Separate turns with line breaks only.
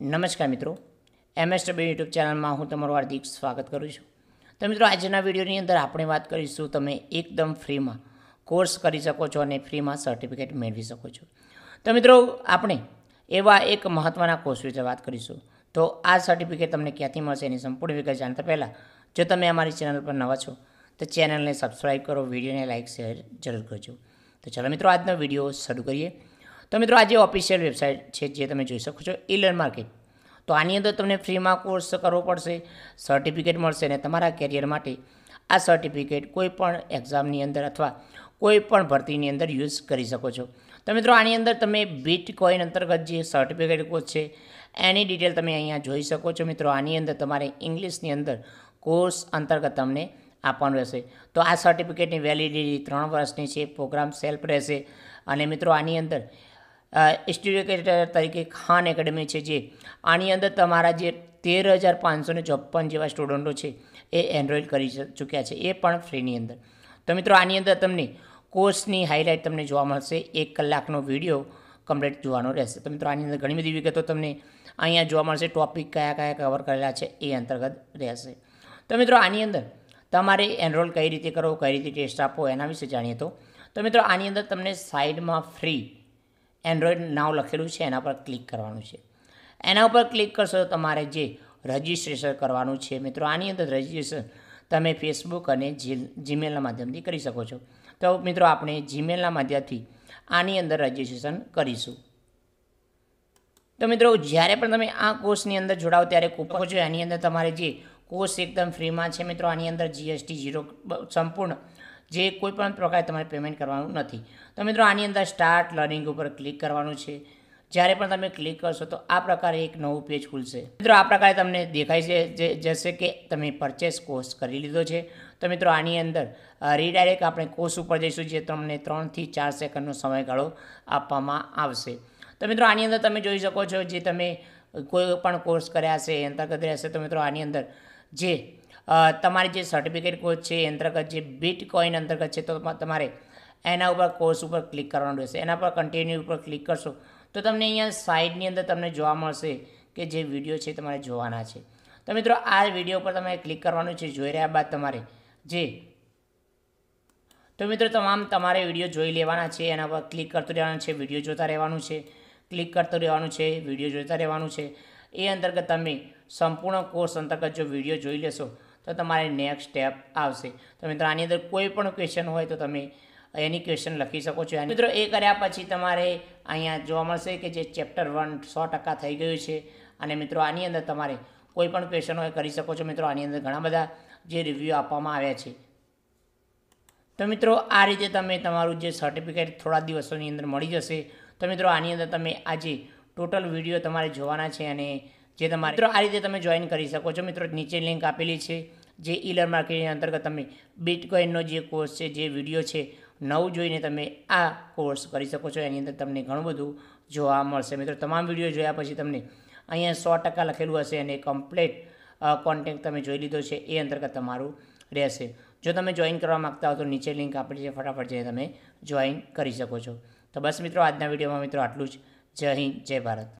નમસ્કાર મિત્રો એમ MS W YouTube ચેનલમાં હું તમારું હાર્દિક સ્વાગત કરું છું તો મિત્રો આજના વિડીયોની અંદર આપણે વાત કરીશું તમે એકદમ ફ્રીમાં કોર્સ કરી શકો છો અને ફ્રીમાં સર્ટિફિકેટ મેળવી શકો છો તો મિત્રો આપણે એવા એક મહત્ત્વના કોર્સ વિશે વાત કરીશું તો આ સર્ટિફિકેટ તમને ક્યાંથી મળશે એની સંપૂર્ણ વિગત જાણતા પહેલાં જો તમે અમારી ચેનલ પર નવા છો તો ચેનલને સબસ્ક્રાઈબ કરો વિડીયોને લાઇક શેર જરૂર કરજો તો ચાલો મિત્રો આજનો વિડીયો શરૂ કરીએ તો મિત્રો આજે ઓફિશિયલ વેબસાઇટ છે જે તમે જોઈ શકો છો ઈ માર્કેટ તો આની અંદર તમને ફ્રીમાં કોર્સ કરવો પડશે સર્ટિફિકેટ મળશે અને તમારા કેરિયર માટે આ સર્ટિફિકેટ કોઈપણ એક્ઝામની અંદર અથવા કોઈપણ ભરતીની અંદર યુઝ કરી શકો છો તો મિત્રો આની અંદર તમે બીટકોઈન અંતર્ગત જે સર્ટિફિકેટ કોર્સ છે એની ડિટેલ તમે અહીંયા જોઈ શકો છો મિત્રો આની અંદર તમારે ઇંગ્લિશની અંદર કોર્સ અંતર્ગત તમને આપવાનું રહેશે તો આ સર્ટિફિકેટની વેલિડિટી ત્રણ વર્ષની છે પ્રોગ્રામ સેલ્ફ રહેશે અને મિત્રો આની અંદર ઇન્સ્ટિટ્યુટ તરીકે ખાન એકેડમી છે જે આની અંદર તમારા જે તેર હજાર પાંચસો ચોપન જેવા સ્ટુડન્ટો છે એ એનરોલ કરી ચૂક્યા છે એ પણ ફ્રીની અંદર તો મિત્રો આની અંદર તમને કોર્સની હાઇલાઇટ તમને જોવા મળશે એક કલાકનો વિડીયો કમ્પ્લીટ જોવાનો રહેશે તો મિત્રો આની અંદર ઘણી બધી વિગતો તમને અહીંયા જોવા મળશે ટોપિક કયા કયા કવર કરેલા છે એ અંતર્ગત રહેશે તો મિત્રો આની અંદર તમારે એનરોલ કઈ રીતે કરો કઈ રીતે ટેસ્ટ આપો એના વિશે જાણીએ તો તો મિત્રો આની અંદર તમને સાઇડમાં ફ્રી એન્ડ્રોઈડ નાવ લખેલું છે એના પર ક્લિક કરવાનું છે એના ઉપર ક્લિક કરશો તો તમારે જે રજિસ્ટ્રેશન કરવાનું છે મિત્રો આની અંદર રજિસ્ટ્રેશન તમે ફેસબુક અને જીમેલના માધ્યમથી કરી શકો છો તો મિત્રો આપણે જીમેલના માધ્યમથી આની અંદર રજિસ્ટ્રેશન કરીશું તો મિત્રો જ્યારે પણ તમે આ કોર્સની અંદર જોડાઓ ત્યારે કૂપન છો એની અંદર તમારે જે કોર્સ એકદમ ફ્રીમાં છે મિત્રો આની અંદર જીએસટી ઝીરો સંપૂર્ણ જે કોઈપણ પ્રકારે તમારે પેમેન્ટ કરવાનું નથી તો મિત્રો આની અંદર સ્ટાર્ટ લર્નિંગ ઉપર ક્લિક કરવાનું છે જ્યારે પણ તમે ક્લિક કરશો તો આ પ્રકારે એક નવું પેજ ખુલશે મિત્રો આ પ્રકારે તમને દેખાય છે જે જશે કે તમે પરચેસ કોર્સ કરી લીધો છે તો મિત્રો આની અંદર રીડાયરેક્ટ આપણે કોર્સ ઉપર જઈશું જે તમને ત્રણથી ચાર સેકન્ડનો સમયગાળો આપવામાં આવશે તો મિત્રો આની અંદર તમે જોઈ શકો છો જે તમે કોઈ પણ કોર્સ કર્યા હશે અંતર્ગત રહેશે તો મિત્રો આની અંદર જે તમારી જે સર્ટિફિકેટ કોર્સ છે એ અંતર્ગત જે બિટકોઇન અંતર્ગત છે તો તમારે એના ઉપર કોર્સ ઉપર ક્લિક કરવાનું રહેશે એના પર કન્ટિન્યુ ઉપર ક્લિક કરશો તો તમને અહીંયા સાઇડની અંદર તમને જોવા મળશે કે જે વિડીયો છે તમારે જોવાના છે તો મિત્રો આ વિડીયો ઉપર તમારે ક્લિક કરવાનું છે જોઈ રહ્યા બાદ તમારે જે તો મિત્રો તમામ તમારે વિડીયો જોઈ લેવાના છે એના પર ક્લિક કરતું રહેવાનું છે વિડીયો જોતા રહેવાનું છે ક્લિક કરતું રહેવાનું છે વિડીયો જોતા રહેવાનું છે એ અંતર્ગત તમે સંપૂર્ણ કોર્સ અંતર્ગત જો વિડીયો જોઈ લેશો તો તમારે નેક્સ્ટ સ્ટેપ આવશે તો મિત્રો આની અંદર કોઈ પણ ક્વેશ્ચન હોય તો તમે એની ક્વેશ્ચન લખી શકો છો મિત્રો એ કર્યા પછી તમારે અહીંયા જોવા મળશે કે જે ચેપ્ટર વન સો ટકા થઈ ગયું છે અને મિત્રો આની અંદર તમારે કોઈ પણ ક્વેશ્ચન હોય કરી શકો છો મિત્રો આની અંદર ઘણા બધા જે રિવ્યૂ આપવામાં આવ્યા છે તો મિત્રો આ રીતે તમે તમારું જે સર્ટિફિકેટ થોડા દિવસોની અંદર મળી જશે તો મિત્રો આની અંદર તમે આજે ટોટલ વિડીયો તમારે જોવાના છે અને જે તમારે મિત્રો આ રીતે તમે જોઈન કરી શકો છો મિત્રો નીચે લિંક આપેલી છે જે ઇલર માર્કેટિંગ અંતર્ગત તમે બિટકોઇનનો જે કોર્સ છે જે વિડીયો છે નવું જોઈને તમે આ કોર્સ કરી શકો છો એની અંદર તમને ઘણું બધું જોવા મળશે મિત્રો તમામ વિડીયો જોયા પછી તમને અહીંયા સો ટકા લખેલું હશે અને કમ્પ્લેટ કોન્ટેક્ટ તમે જોઈ લીધો છે એ અંતર્ગત તમારું રહેશે જો તમે જોઈન કરવા માગતા હો તો નીચે લિંક આપેલી છે ફટાફટ જઈને તમે જોઈન કરી શકો છો તો બસ મિત્રો આજના વિડીયોમાં મિત્રો આટલું જ જય હિન્દ જય ભારત